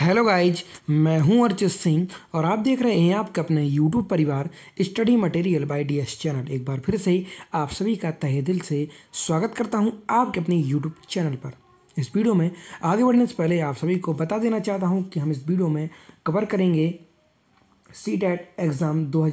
hello guys मैं हूं अर्चित सिंह और आप देख रहे हैं आपका अपने यूट्यूब परिवार study material by DS channel एक बार फिर से आप सभी का तहे दिल से स्वागत करता हूं आपके अपने यूट्यूब चैनल पर इस वीडियो में आगे बढ़ने से पहले आप सभी को बता देना चाहता हूं कि हम इस वीडियो में कवर करेंगे सी एग्ज़ाम दो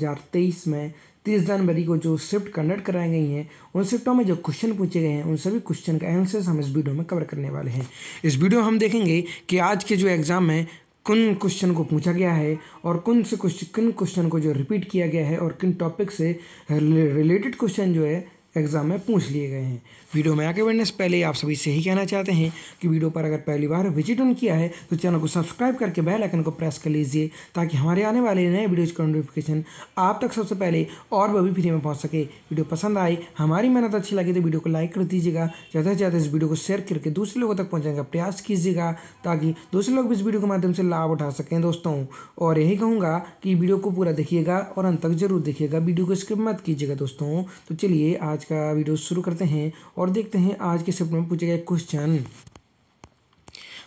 में तीस जनवरी को जो शिफ्ट कंडक्ट कराई गई हैं उन शिफ्टों में जो क्वेश्चन पूछे गए हैं उन सभी क्वेश्चन का आंसर्स हम इस वीडियो में कवर करने वाले हैं इस वीडियो हम देखेंगे कि आज के जो एग्ज़ाम हैं किन क्वेश्चन को पूछा गया है और कौन से क्वेश्चन किन क्वेश्चन को जो रिपीट किया गया है और किन टॉपिक से रिलेटेड क्वेश्चन जो है एग्ज़ाम में पूछ लिए गए हैं वीडियो में आगे बढ़ने से पहले आप सभी से ही कहना चाहते हैं कि वीडियो पर अगर पहली बार विजिट ऑन किया है तो चैनल को सब्सक्राइब करके बेल आइकन को प्रेस कर लीजिए ताकि हमारे आने वाले नए वीडियोज़ का नोटिफिकेशन आप तक सबसे पहले और वो भी फ्री में पहुँच सके वीडियो पसंद आए हमारी मेहनत अच्छी लगी तो वीडियो को लाइक कर दीजिएगा ज़्यादा से ज़्यादा इस वीडियो को शेयर करके दूसरे लोगों तक पहुँचाने का प्रयास कीजिएगा ताकि दूसरे लोग भी इस वीडियो के माध्यम से लाभ उठा सकें दोस्तों और यही कहूँगा कि वीडियो को पूरा देखिएगा और अंत तक जरूर देखिएगा वीडियो को स्किप मत कीजिएगा दोस्तों तो चलिए आज आज का वीडियो शुरू करते हैं और देखते हैं आज के शिफ्ट में पूछे गए क्वेश्चन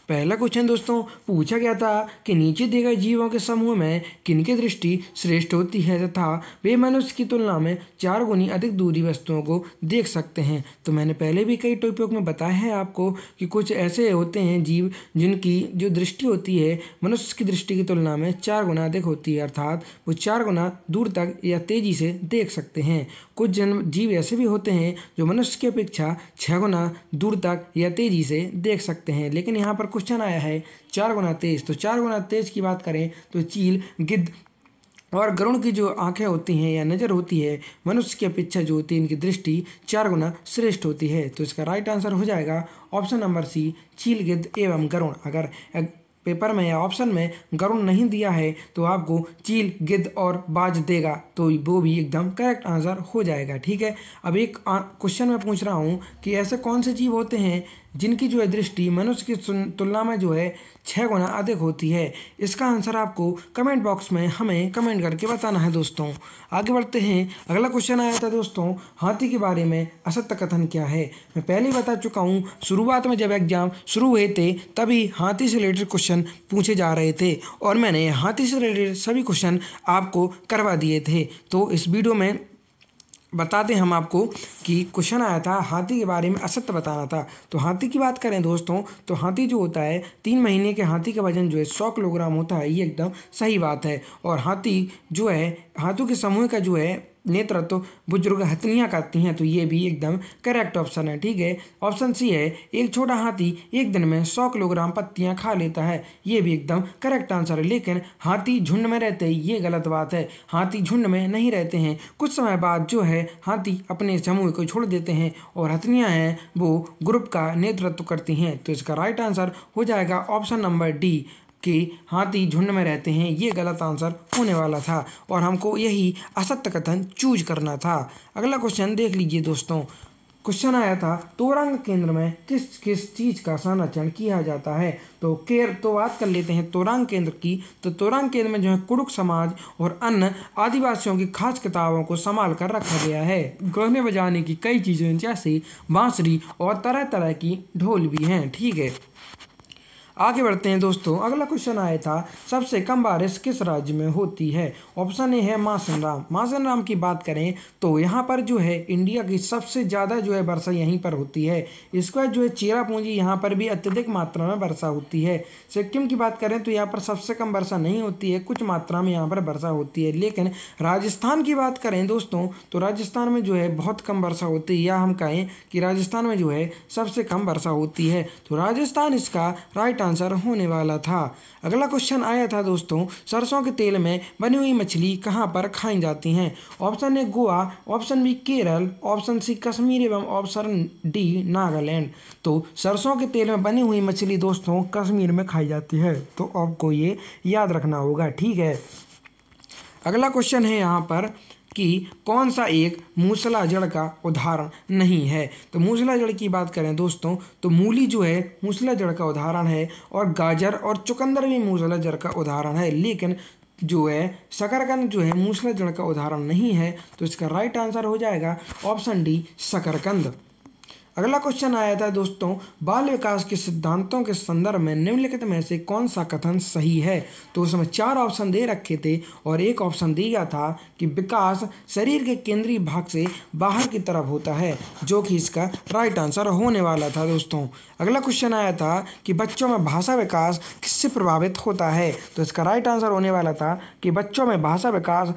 पहला क्वेश्चन दोस्तों पूछा गया था कि नीचे दिए गए जीवों के समूह में किनकी दृष्टि श्रेष्ठ होती है तथा वे मनुष्य की तुलना में चार गुनी अधिक दूरी वस्तुओं को देख सकते हैं तो मैंने पहले भी कई टॉपिक में बताया है आपको कि कुछ ऐसे होते हैं जीव जिनकी जो दृष्टि होती है मनुष्य की दृष्टि की तुलना में चार गुना अधिक होती है अर्थात वो चार गुना दूर तक या तेजी से देख सकते हैं कुछ जन्म जीव ऐसे भी होते हैं जो मनुष्य की अपेक्षा छः गुना दूर तक या तेजी से देख सकते हैं लेकिन यहाँ पर क्वेश्चन आया है चार गुना तेज तो चार गुना तेज की बात करें तो चील गिद्ध और गरुण की जो आंखें होती हैं या नज़र होती है मनुष्य की अपेक्षा जो होती है इनकी दृष्टि चार गुना श्रेष्ठ होती है तो इसका राइट आंसर हो जाएगा ऑप्शन नंबर सी चील गिद्ध एवं गरुण अगर पेपर में या ऑप्शन में गरुण नहीं दिया है तो आपको चील गिद्ध और बाज देगा तो वो भी एकदम करेक्ट आंसर हो जाएगा ठीक है अब एक क्वेश्चन में पूछ रहा हूँ कि ऐसे कौन से जीव होते हैं जिनकी जो है दृष्टि मनुष्य की तुलना में जो है छः गुना अधिक होती है इसका आंसर आपको कमेंट बॉक्स में हमें कमेंट करके बताना है दोस्तों आगे बढ़ते हैं अगला क्वेश्चन आया था दोस्तों हाथी के बारे में असत्य कथन क्या है मैं पहले ही बता चुका हूँ शुरुआत में जब एग्जाम शुरू हुए थे तभी हाथी से रिलेटेड क्वेश्चन पूछे जा रहे थे और मैंने हाथी से रिलेटेड सभी क्वेश्चन आपको करवा दिए थे तो इस वीडियो में बता दें हम आपको कि क्वेश्चन आया था हाथी के बारे में असत्य बताना था तो हाथी की बात करें दोस्तों तो हाथी जो होता है तीन महीने के हाथी का वजन जो है सौ किलोग्राम होता है ये एकदम सही बात है और हाथी जो है हाथों के समूह का जो है नेत्र तो बुजुर्ग हथनियाँ करती हैं तो ये भी एकदम करेक्ट ऑप्शन है ठीक है ऑप्शन सी है एक छोटा हाथी एक दिन में सौ किलोग्राम पत्तियाँ खा लेता है ये भी एकदम करेक्ट आंसर है लेकिन हाथी झुंड में रहते ये गलत बात है हाथी झुंड में नहीं रहते हैं कुछ समय बाद जो है हाथी अपने समूह को छोड़ देते हैं और हथनियाँ हैं वो ग्रुप का नेतृत्व करती हैं तो इसका राइट आंसर हो जाएगा ऑप्शन नंबर डी कि हाथी झुंड में रहते हैं ये गलत आंसर होने वाला था और हमको यही असत्य कथन चूज करना था अगला क्वेश्चन देख लीजिए दोस्तों क्वेश्चन आया था तोरंग केंद्र में किस किस चीज़ का संरक्षण किया जाता है तो केर तो बात कर लेते हैं तोरंग केंद्र की तो तोरंग केंद्र में जो है कुड़ुक समाज और अन्य आदिवासियों की खास किताबों को संभाल कर रखा गया है गहने बजाने की कई चीज़ें जैसे बांसुरी और तरह तरह की ढोल भी हैं ठीक है आगे बढ़ते हैं दोस्तों अगला क्वेश्चन आया था सबसे कम बारिश किस राज्य में होती है ऑप्शन ए है मासन राम मासन राम की बात करें तो यहाँ पर जो है इंडिया की सबसे ज़्यादा जो है वर्षा यहीं पर होती है इसके बाद जो है चेरापूंजी यहाँ पर भी अत्यधिक मात्रा में वर्षा होती है सिक्किम की बात करें तो यहाँ पर सबसे कम वर्षा नहीं होती है कुछ मात्रा में यहाँ पर वर्षा होती है लेकिन राजस्थान की बात करें दोस्तों तो राजस्थान में जो है बहुत कम वर्षा होती है या हम कहें कि राजस्थान में जो है सबसे कम वर्षा होती है तो राजस्थान इसका राइट आंसर होने वाला था अगला क्वेश्चन आया था दोस्तों सरसों के तेल में बनी हुई मछली कहाँ पर खाई जाती हैं option A Goa option B Kerala option C Kashmir एवं ऑप्शन डी नागालैंड तो सरसों के तेल में बनी हुई मछली दोस्तों कश्मीर में खाई जाती है तो आपको ये याद रखना होगा ठीक है अगला क्वेश्चन है यहाँ पर कि कौन सा एक मूसला जड़ का उदाहरण नहीं है तो मूसला जड़ की बात करें दोस्तों तो मूली जो है मूसला जड़ का उदाहरण है और गाजर और चुकंदर भी मूसला जड़ का उदाहरण है लेकिन जो है शकरकंद जो है मूसला जड़ का उदाहरण नहीं है तो इसका राइट आंसर हो जाएगा ऑप्शन डी शकरकंद अगला क्वेश्चन आया था दोस्तों बाल विकास के सिद्धांतों के संदर्भ में निम्नलिखित में से कौन सा कथन सही है तो उसमें चार ऑप्शन दे रखे थे और एक ऑप्शन दिया था कि विकास शरीर के केंद्रीय भाग से बाहर की तरफ होता है जो कि इसका राइट आंसर होने वाला था दोस्तों अगला क्वेश्चन आया था कि बच्चों में भाषा विकास किससे प्रभावित होता है तो इसका राइट आंसर होने वाला था कि बच्चों में भाषा विकास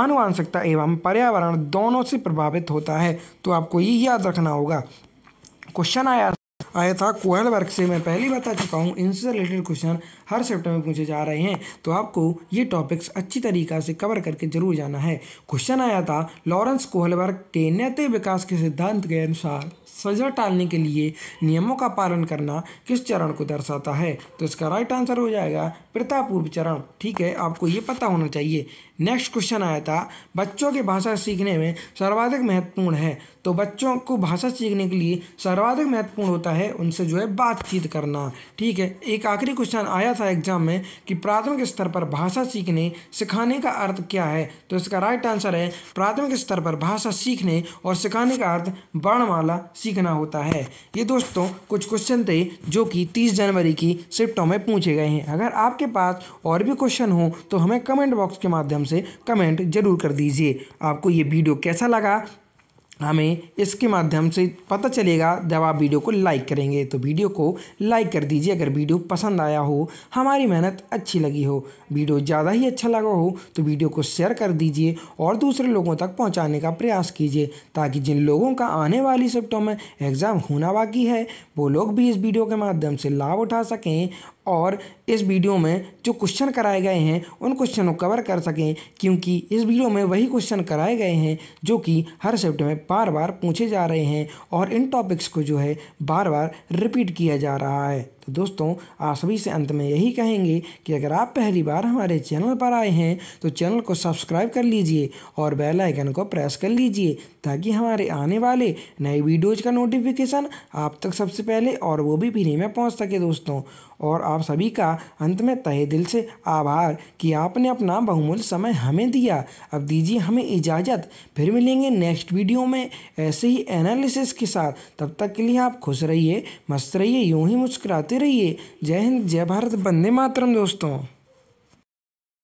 आनुवांशिकता एवं पर्यावरण दोनों से प्रभावित होता है तो आपको ये याद रखना होगा क्वेश्चन आया आया था कोयल वर्क से मैं पहले बता चुका तो हूँ इनसे रिलेटेड क्वेश्चन हर चैप्टर में पूछे जा रहे हैं तो आपको ये टॉपिक्स अच्छी तरीका से कवर करके जरूर जाना है क्वेश्चन आया था लॉरेंस वर्क के नैतिक विकास के सिद्धांत के अनुसार सजा टालने के लिए नियमों का पालन करना किस चरण को दर्शाता है तो इसका राइट आंसर हो जाएगा प्रतापूर्व चरण ठीक है आपको ये पता होना चाहिए नेक्स्ट क्वेश्चन आया था बच्चों की भाषा सीखने में सर्वाधिक महत्वपूर्ण है तो बच्चों को भाषा सीखने के लिए सर्वाधिक महत्वपूर्ण होता है उनसे जो है बातचीत करना ठीक है एक आखिरी क्वेश्चन आया था एग्जाम में कि प्राथमिक स्तर पर भाषा सीखने सिखाने का अर्थ क्या है तो इसका राइट आंसर है प्राथमिक स्तर पर भाषा सीखने और सिखाने का अर्थ वर्णमाला सीखना होता है ये दोस्तों कुछ क्वेश्चन थे जो कि तीस जनवरी की शिफ्टों में पूछे गए हैं अगर आपके पास और भी क्वेश्चन हो तो हमें कमेंट बॉक्स के माध्यम से कमेंट जरूर कर दीजिए आपको ये वीडियो कैसा लगा हमें इसके माध्यम से पता चलेगा जब आप वीडियो को लाइक करेंगे तो वीडियो को लाइक कर दीजिए अगर वीडियो पसंद आया हो हमारी मेहनत अच्छी लगी हो वीडियो ज़्यादा ही अच्छा लगा हो तो वीडियो को शेयर कर दीजिए और दूसरे लोगों तक पहुंचाने का प्रयास कीजिए ताकि जिन लोगों का आने वाली शिफ्टों में एग्ज़ाम होना बाकी है वो लोग भी इस वीडियो के माध्यम से लाभ उठा सकें और इस वीडियो में जो क्वेश्चन कराए गए हैं उन क्वेश्चन को कवर कर सकें क्योंकि इस वीडियो में वही क्वेश्चन कराए गए हैं जो कि हर शिफ्ट में बार बार पूछे जा रहे हैं और इन टॉपिक्स को जो है बार बार रिपीट किया जा रहा है तो दोस्तों आप सभी से अंत में यही कहेंगे कि अगर आप पहली बार हमारे चैनल पर आए हैं तो चैनल को सब्सक्राइब कर लीजिए और बेल आइकन को प्रेस कर लीजिए ताकि हमारे आने वाले नए वीडियोज़ का नोटिफिकेशन आप तक सबसे पहले और वो भी फ्री में पहुँच सके दोस्तों और आप सभी का अंत में तहे दिल से आभार कि आपने अपना बहुमूल्य समय हमें दिया अब दीजिए हमें इजाज़त फिर मिलेंगे नेक्स्ट वीडियो में ऐसे ही एनालिसिस के साथ तब तक के लिए आप खुश रहिए मस्त रहिए यूं ही मुस्कुराते रहिए जय हिंद जय भारत बंदे मातरम दोस्तों